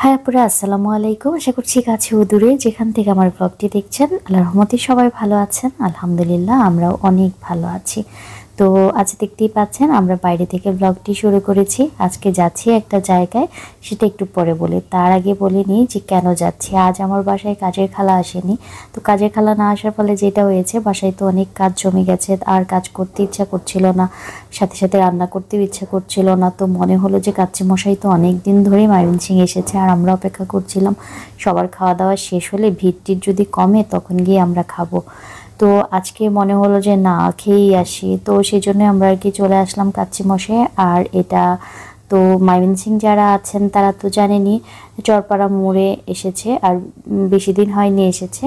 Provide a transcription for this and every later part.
হ্যাঁ আপুরা আসসালামু আলাইকুম আশা করছি কাছে ও দূরে যেখান থেকে আমার ব্লগটি দেখছেন আল্লাহ রহমতে সবাই ভালো আছেন আলহামদুলিল্লাহ আমরাও অনেক ভালো আছি তো আজ দেখতেই পাচ্ছেন আমরা বাইরে থেকে ব্লগটি শুরু করেছি আজকে যাচ্ছি একটা জায়গায় সেটা একটু পরে বলি তার আগে বলে নিই যে কেন যাচ্ছি আজ আমার বাসায় কাজের খালা আসেনি তো কাজের খালা না আসার ফলে যেটা হয়েছে বাসায় তো অনেক কাজ জমে গেছে আর কাজ করতে ইচ্ছা করছিল না সাথে সাথে রান্না করতেও ইচ্ছা করছিল না তো মনে হলো যে কাচ্চি মশাই তো অনেক দিন ধরে সিং এসেছে আর আমরা অপেক্ষা করছিলাম সবার খাওয়া দাওয়া শেষ হলে ভিড়টির যদি কমে তখন গিয়ে আমরা খাবো তো আজকে মনে হলো যে না খেয়েই আসি তো সেই জন্য আমরা আর কি চলে আসলাম কাচ্চিমশে আর এটা তো সিং যারা আছেন তারা তো জানেনি চরপাড়া মোড়ে এসেছে আর বেশি দিন হয়নি এসেছে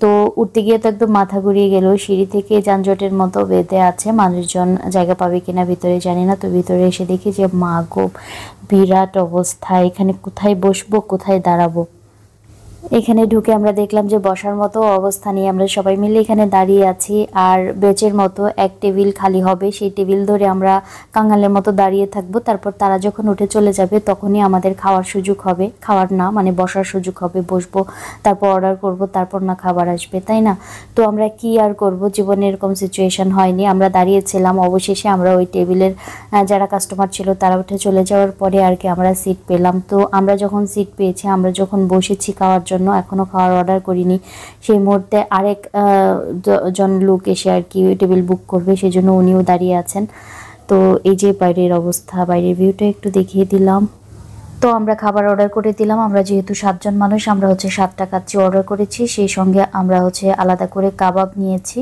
তো উঠতে গিয়ে তো একদম মাথা ঘুরিয়ে গেল সিঁড়ি থেকে যানজটের মতো বেঁধে আছে মানুষজন জায়গা পাবে কিনা ভিতরে জানি না তো ভিতরে এসে দেখি যে মা গো বিরাট অবস্থা এখানে কোথায় বসবো কোথায় দাঁড়াবো এখানে ঢুকে আমরা দেখলাম যে বসার মতো অবস্থা নিয়ে আমরা সবাই মিলে এখানে দাঁড়িয়ে আছি আর বেচের মতো এক টেবিল খালি হবে সেই টেবিল ধরে আমরা কাঙালের মতো দাঁড়িয়ে থাকব তারপর তারা যখন উঠে চলে যাবে তখনই আমাদের খাওয়ার সুযোগ হবে খাওয়ার না মানে বসার সুযোগ হবে বসবো তারপর অর্ডার করব তারপর না খাবার আসবে তাই না তো আমরা কি আর করব জীবনে এরকম সিচুয়েশন হয়নি আমরা দাঁড়িয়েছিলাম অবশেষে আমরা ওই টেবিলের যারা কাস্টমার ছিল তারা উঠে চলে যাওয়ার পরে আর কি আমরা সিট পেলাম তো আমরা যখন সিট পেয়েছি আমরা যখন বসেছি খাওয়ার জন্য এখনও খাওয়ার অর্ডার করিনি সেই মুহূর্তে আরেক জন লোক এসে আর কি টেবিল বুক করবে সেজন্য উনিও দাঁড়িয়ে আছেন তো এই যে বাইরের অবস্থা বাইরের ভিউটা একটু দেখিয়ে দিলাম তো আমরা খাবার অর্ডার করে দিলাম আমরা যেহেতু সাতজন মানুষ আমরা হচ্ছে সাতটা কাচ্চি অর্ডার করেছি সেই সঙ্গে আমরা হচ্ছে আলাদা করে কাবাব নিয়েছি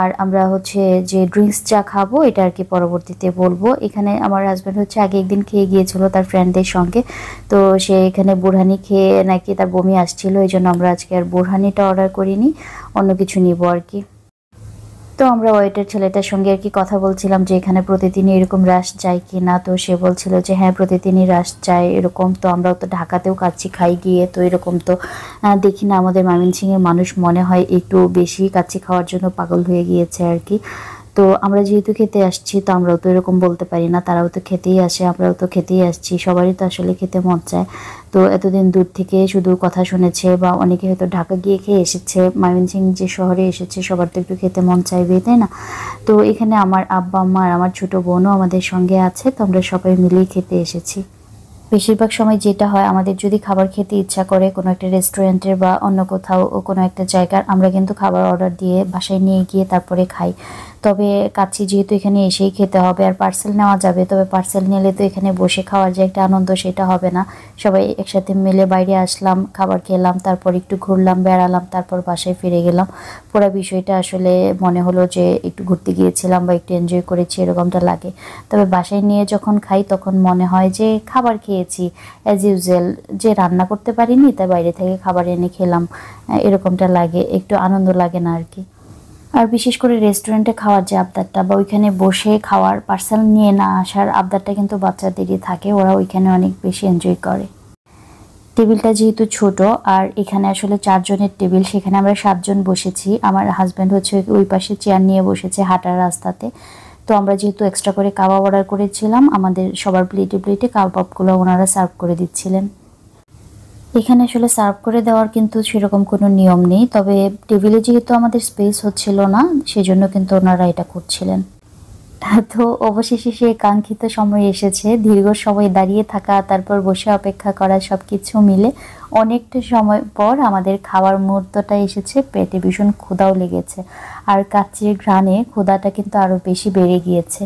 আর আমরা হচ্ছে যে ড্রিঙ্কস চা খাবো এটা আর কি পরবর্তীতে বলবো এখানে আমার হাজব্যান্ড হচ্ছে আগে একদিন খেয়ে গিয়েছিল তার ফ্রেন্ডদের সঙ্গে তো সে এখানে বুড়হানি খেয়ে নাকি তার বমি আসছিল এই জন্য আমরা আজকে আর বুড়হানিটা অর্ডার করিনি অন্য কিছু নিব আর কি তো আমরা ওয়েটার ছেলেটার সঙ্গে আর কি কথা বলছিলাম যে এখানে প্রতিদিনই এরকম রাশ যায় কি না তো সে বলছিল যে হ্যাঁ প্রতিদিনই রাশ যায় এরকম তো আমরাও তো ঢাকাতেও কাচ্ছি খাই গিয়ে তো এরকম তো দেখি না আমাদের ময়মনসিংহের মানুষ মনে হয় একটু বেশি কাচ্ছি খাওয়ার জন্য পাগল হয়ে গিয়েছে আর কি তো আমরা যেহেতু খেতে আসছি তো আমরাও তো এরকম বলতে পারি না তারাও তো খেতেই আসে আমরাও তো খেতেই আসছি সবারই তো আসলে খেতে মন চায় তো এতদিন দূর থেকে শুধু কথা শুনেছে বা অনেকে হয়তো ঢাকা গিয়ে খেয়ে এসেছে ময়মনসিং যে শহরে এসেছে সবার তো একটু খেতে মন চাইবে তাই না তো এখানে আমার আব্বা মা আর আমার ছোটো বোনও আমাদের সঙ্গে আছে তো আমরা সবাই মিলেই খেতে এসেছি বেশিরভাগ সময় যেটা হয় আমাদের যদি খাবার খেতে ইচ্ছা করে কোনো একটা রেস্টুরেন্টের বা অন্য কোথাও কোনো একটা জায়গার আমরা কিন্তু খাবার অর্ডার দিয়ে বাসায় নিয়ে গিয়ে তারপরে খাই তবে কাচ্ছি যেহেতু এখানে এসেই খেতে হবে আর পার্সেল নেওয়া যাবে তবে পার্সেল নিলে তো এখানে বসে খাওয়ার যে একটা আনন্দ সেটা হবে না সবাই একসাথে মিলে বাইরে আসলাম খাবার খেলাম তারপর একটু ঘুরলাম বেড়ালাম তারপর বাসায় ফিরে গেলাম পুরো বিষয়টা আসলে মনে হলো যে একটু ঘুরতে গিয়েছিলাম বা একটু এনজয় করেছি এরকমটা লাগে তবে বাসায় নিয়ে যখন খাই তখন মনে হয় যে খাবার খেয়ে খেয়েছি অ্যাজ ইউজুয়াল যে রান্না করতে পারিনি তাই বাইরে থেকে খাবার এনে খেলাম এরকমটা লাগে একটু আনন্দ লাগে না আর কি আর বিশেষ করে রেস্টুরেন্টে খাওয়ার যে আবদারটা বা ওইখানে বসে খাওয়ার পার্সেল নিয়ে না আসার আবদারটা কিন্তু বাচ্চাদেরই থাকে ওরা ওইখানে অনেক বেশি এনজয় করে টেবিলটা যেহেতু ছোট আর এখানে আসলে চারজনের টেবিল সেখানে আমরা সাতজন বসেছি আমার হাজব্যান্ড হচ্ছে ওই পাশে চেয়ার নিয়ে বসেছে হাঁটার রাস্তাতে তো আমরা যেহেতু এক্সট্রা করে কাবাব অর্ডার করেছিলাম আমাদের সবার প্লেটে প্লেটে কাবাবগুলো ওনারা সার্ভ করে দিচ্ছিলেন এখানে আসলে সার্ভ করে দেওয়ার কিন্তু সেরকম কোনো নিয়ম নেই তবে টেবিলে যেহেতু আমাদের স্পেস হচ্ছিল না সেজন্য কিন্তু ওনারা এটা করছিলেন তো অবশেষে সেই কাঙ্ক্ষিত সময় এসেছে দীর্ঘ সময় দাঁড়িয়ে থাকা তারপর বসে অপেক্ষা করা সব কিছু মিলে অনেকটা সময় পর আমাদের খাওয়ার মুহূর্তটা এসেছে পেটে ভীষণ ক্ষুধাও লেগেছে আর কাচ্চির ঘ্রাণে ক্ষুধাটা কিন্তু আরও বেশি বেড়ে গিয়েছে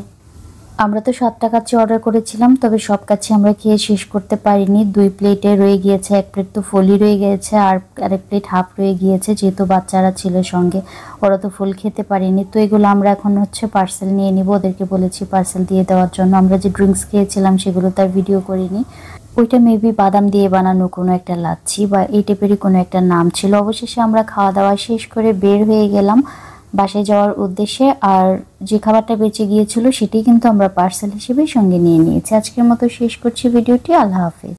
আমরা তো সাতটা কাছে অর্ডার করেছিলাম তবে সব কাছে আমরা খেয়ে শেষ করতে পারিনি দুই প্লেটে রয়ে গিয়েছে এক প্লেট তো ফলি রয়ে গিয়েছে আর আরেক প্লেট হাফ রয়ে গিয়েছে যেহেতু বাচ্চারা ছিল সঙ্গে ওরা তো ফুল খেতে পারেনি তো এগুলো আমরা এখন হচ্ছে পার্সেল নিয়ে নিব ওদেরকে বলেছি পার্সেল দিয়ে দেওয়ার জন্য আমরা যে ড্রিঙ্কস খেয়েছিলাম সেগুলো তার ভিডিও করিনি ওইটা মেবি বাদাম দিয়ে বানানো কোনো একটা লাচ্ছি বা এই টাইপেরই কোনো একটা নাম ছিল অবশেষে আমরা খাওয়া দাওয়া শেষ করে বের হয়ে গেলাম বাসায় যাওয়ার উদ্দেশ্যে আর যে খাবারটা বেঁচে গিয়েছিল সেটি কিন্তু আমরা পার্সেল হিসেবে সঙ্গে নিয়ে নিয়েছি আজকের মতো শেষ করছি ভিডিওটি আল্লাহ হাফিজ